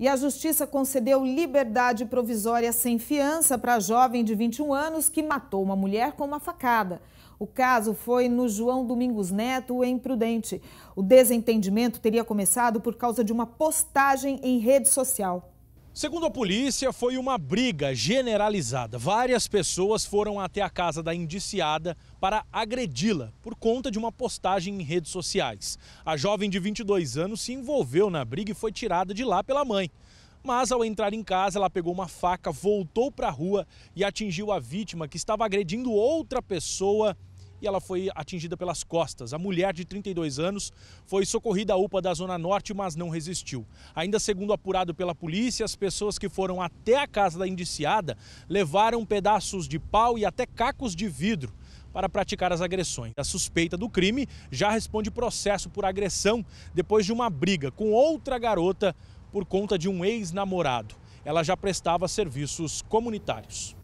E a justiça concedeu liberdade provisória sem fiança para a jovem de 21 anos que matou uma mulher com uma facada. O caso foi no João Domingos Neto, em Prudente. O desentendimento teria começado por causa de uma postagem em rede social. Segundo a polícia, foi uma briga generalizada. Várias pessoas foram até a casa da indiciada para agredi-la por conta de uma postagem em redes sociais. A jovem de 22 anos se envolveu na briga e foi tirada de lá pela mãe. Mas ao entrar em casa, ela pegou uma faca, voltou para a rua e atingiu a vítima que estava agredindo outra pessoa e ela foi atingida pelas costas. A mulher de 32 anos foi socorrida à UPA da Zona Norte, mas não resistiu. Ainda segundo apurado pela polícia, as pessoas que foram até a casa da indiciada levaram pedaços de pau e até cacos de vidro para praticar as agressões. A suspeita do crime já responde processo por agressão depois de uma briga com outra garota por conta de um ex-namorado. Ela já prestava serviços comunitários.